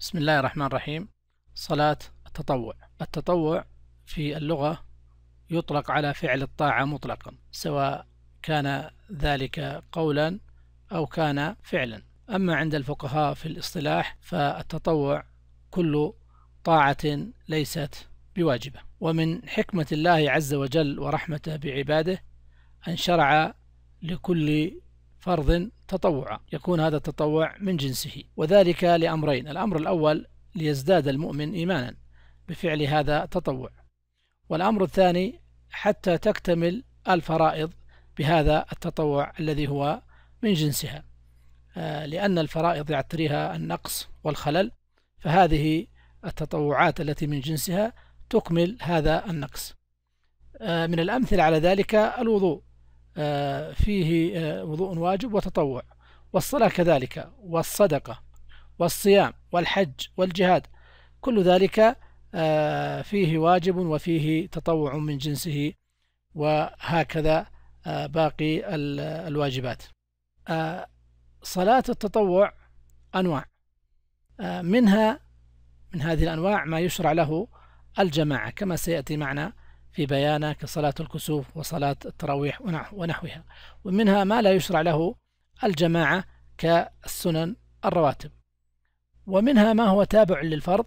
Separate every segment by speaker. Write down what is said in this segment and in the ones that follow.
Speaker 1: بسم الله الرحمن الرحيم صلاة التطوع التطوع في اللغة يطلق على فعل الطاعة مطلقا سواء كان ذلك قولا أو كان فعلا أما عند الفقهاء في الاصطلاح فالتطوع كل طاعة ليست بواجبة ومن حكمة الله عز وجل ورحمته بعباده أن شرع لكل فرض تطوعا يكون هذا التطوع من جنسه وذلك لأمرين الأمر الأول ليزداد المؤمن إيمانا بفعل هذا التطوع والأمر الثاني حتى تكتمل الفرائض بهذا التطوع الذي هو من جنسها آه، لأن الفرائض يعتريها النقص والخلل فهذه التطوعات التي من جنسها تكمل هذا النقص آه، من الأمثلة على ذلك الوضوء آه، فيه آه، وضوء واجب وتطوع والصلاة كذلك والصدقة والصيام والحج والجهاد كل ذلك آه، فيه واجب وفيه تطوع من جنسه وهكذا باقي الواجبات صلاة التطوع أنواع منها من هذه الأنواع ما يشرع له الجماعة كما سيأتي معنا في بيانه كصلاة الكسوف وصلاة التراويح ونحوها ومنها ما لا يشرع له الجماعة كالسنن الرواتب ومنها ما هو تابع للفرض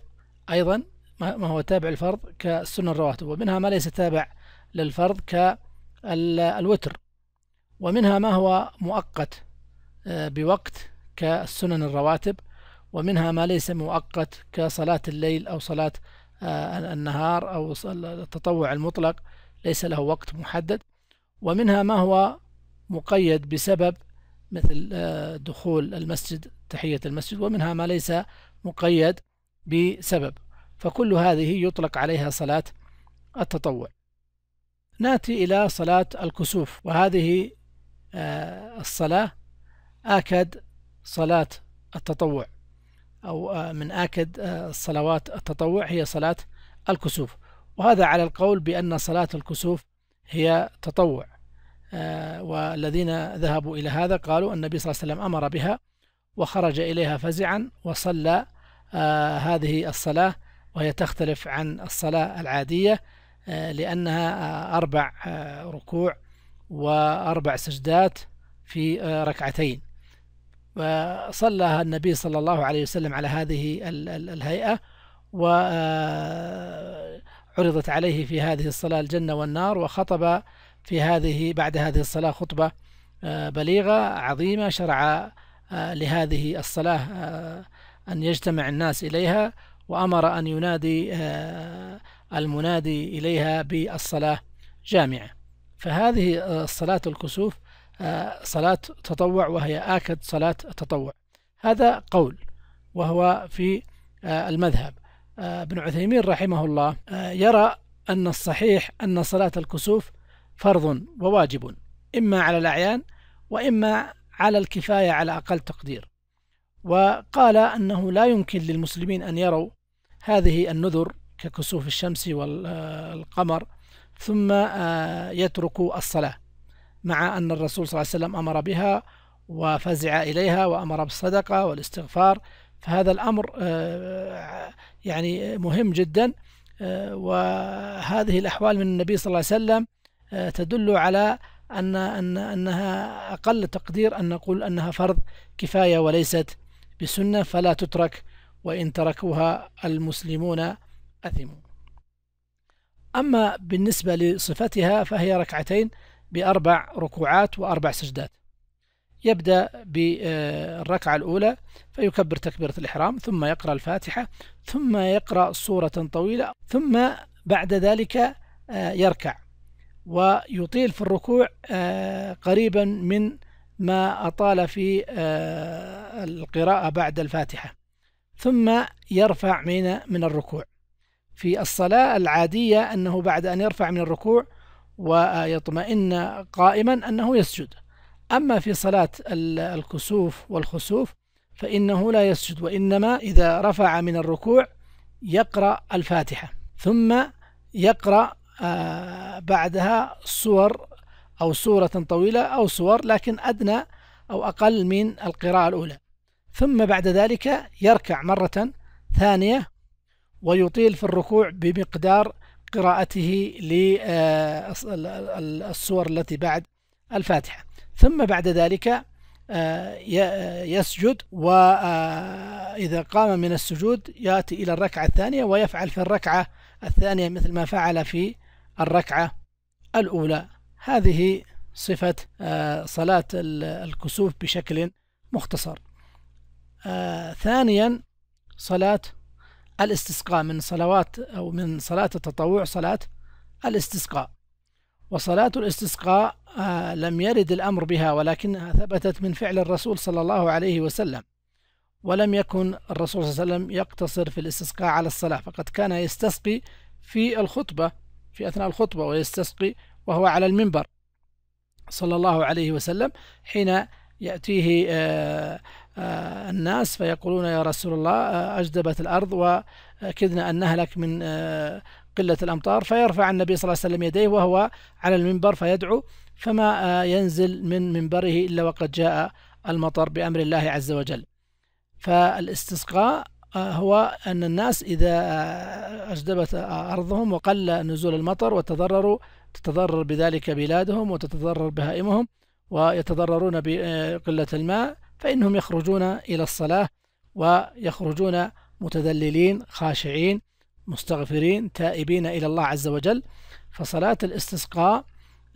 Speaker 1: أيضا ما هو تابع للفرض كالسنن الرواتب ومنها ما ليس تابع للفرض كالوتر ومنها ما هو مؤقت آه، بوقت كالسنن الرواتب ومنها ما ليس مؤقت كصلاة الليل أو صلاة آه، النهار أو التطوع المطلق ليس له وقت محدد ومنها ما هو مقيد بسبب مثل آه، دخول المسجد تحية المسجد ومنها ما ليس مقيد بسبب فكل هذه يطلق عليها صلاة التطوع ناتي إلى صلاة الكسوف وهذه آه، الصلاة آكد صلاة التطوع أو آه، من آكد آه، الصلوات التطوع هي صلاة الكسوف وهذا على القول بأن صلاة الكسوف هي تطوع آه، والذين ذهبوا إلى هذا قالوا النبي صلى الله عليه وسلم أمر بها وخرج إليها فزعا وصلى هذه الصلاة وهي تختلف عن الصلاة العادية لأنها أربع ركوع وأربع سجدات في ركعتين وصلى النبي صلى الله عليه وسلم على هذه الهيئة وعرضت آه، عليه في هذه الصلاة الجنة والنار وخطب في هذه بعد هذه الصلاة خطبة آه، بليغة عظيمة شرع آه، لهذه الصلاة أن يجتمع الناس إليها وأمر أن ينادي المنادي إليها بالصلاة جامعة فهذه الصلاة الكسوف صلاة تطوع وهي آكد صلاة التطوع هذا قول وهو في آه، المذهب آه، ابن عثيمين رحمه الله آه، يرى أن الصحيح أن صلاة الكسوف فرض وواجب إما على الأعيان وإما على الكفاية على أقل تقدير وقال أنه لا يمكن للمسلمين أن يروا هذه النذر ككسوف الشمس والقمر ثم يتركوا الصلاة مع أن الرسول صلى الله عليه وسلم أمر بها وفزع إليها وأمر بالصدقة والاستغفار فهذا الأمر آه، يعني مهم جدا آه، وهذه الأحوال من النبي صلى الله عليه وسلم آه، تدل على أن أن أنها أقل تقدير أن نقول أنها فرض كفاية وليست بسنة فلا تترك وإن تركوها المسلمون أثموا أما بالنسبة لصفتها فهي ركعتين بأربع ركوعات وأربع سجدات يبدأ بالركعة الأولى فيكبر تكبيرة الإحرام ثم يقرأ الفاتحة ثم يقرأ سورة طويلة ثم بعد ذلك آه، يركع ويطيل في الركوع آه، قريبا من ما أطال في آه، القراءة بعد الفاتحة ثم يرفع من من الركوع في الصلاة العادية أنه بعد أن يرفع من الركوع ويطمئن قائما أنه يسجد أما في صلاة الكسوف والخسوف فإنه لا يسجد وإنما إذا رفع من الركوع يقرأ الفاتحة ثم يقرأ آه، بعدها صور أو سورة طويلة أو صور لكن أدنى أو أقل من القراءة الأولى ثم بعد ذلك يركع مرة ثانية ويطيل في الركوع بمقدار قراءته للسور آه، التي بعد الفاتحة ثم بعد ذلك آه، آه، يسجد وإذا قام من السجود يأتي إلى الركعة الثانية ويفعل في الركعة الثانية مثل ما فعل في الركعة الأولى هذه صفة صلاة الكسوف بشكل مختصر ثانيا صلاة الاستسقاء من صلوات أو من صلاة التطوع صلاة الاستسقاء وصلاة الاستسقاء آه، لم يرد الأمر بها ولكنها ثبتت من فعل الرسول صلى الله عليه وسلم ولم يكن الرسول صلى الله عليه وسلم يقتصر في الاستسقاء على الصلاة فقد كان يستسقي في الخطبة في أثناء الخطبة ويستسقي وهو على المنبر صلى الله عليه وسلم حين يأتيه آه آه، الناس فيقولون يا رسول الله آه، أجدبت الأرض وكدنا أن نهلك من آه، قلة الأمطار فيرفع النبي صلى الله عليه وسلم يديه وهو على المنبر فيدعو فما ينزل من منبره إلا وقد جاء المطر بأمر الله عز وجل فالاستسقاء هو أن الناس إذا أجدبت أرضهم وقل نزول المطر وتضرروا تتضرر بذلك بلادهم وتتضرر بهائمهم ويتضررون بقلة الماء فإنهم يخرجون إلى الصلاة ويخرجون متذللين خاشعين مستغفرين تائبين إلى الله عز وجل فصلاة الاستسقاء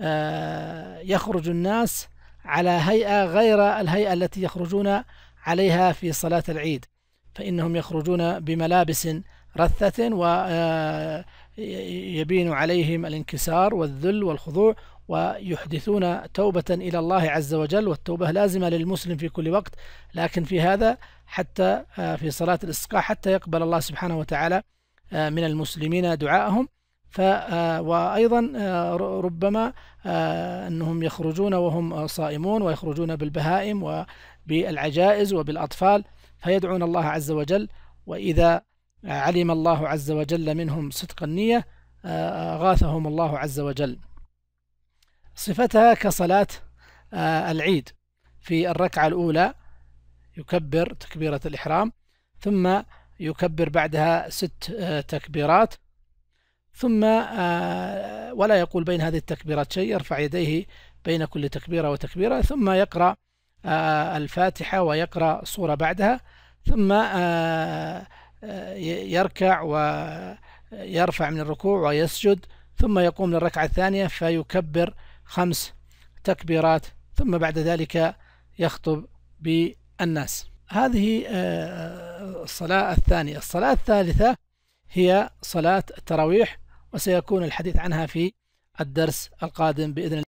Speaker 1: آه، يخرج الناس على هيئة غير الهيئة التي يخرجون عليها في صلاة العيد فإنهم يخرجون بملابس رثة و آه، يبين عليهم الانكسار والذل والخضوع ويحدثون توبة إلى الله عز وجل والتوبة لازمة للمسلم في كل وقت لكن في هذا حتى آه، في صلاة الاستسقاء حتى يقبل الله سبحانه وتعالى آه، من المسلمين دعاءهم ف آه، وأيضا ربما أنهم يخرجون وهم صائمون ويخرجون بالبهائم وبالعجائز وبالأطفال فيدعون الله عز وجل وإذا علم الله عز وجل منهم صدق النية آه، آه، غاثهم الله عز وجل صفتها كصلاة آه، العيد في الركعة الأولى يكبر تكبيرة الإحرام ثم يكبر بعدها ست تكبيرات ثم ولا يقول بين هذه التكبيرات شيء يرفع يديه بين كل تكبيرة وتكبيرة ثم يقرأ الفاتحة ويقرأ صورة بعدها ثم يركع ويرفع من الركوع ويسجد ثم يقوم للركعة الثانية فيكبر خمس تكبيرات ثم بعد ذلك يخطب بالناس هذه آه، الصلاة الثانية الصلاة الثالثة هي صلاة التراويح وسيكون الحديث عنها في الدرس القادم بإذن الله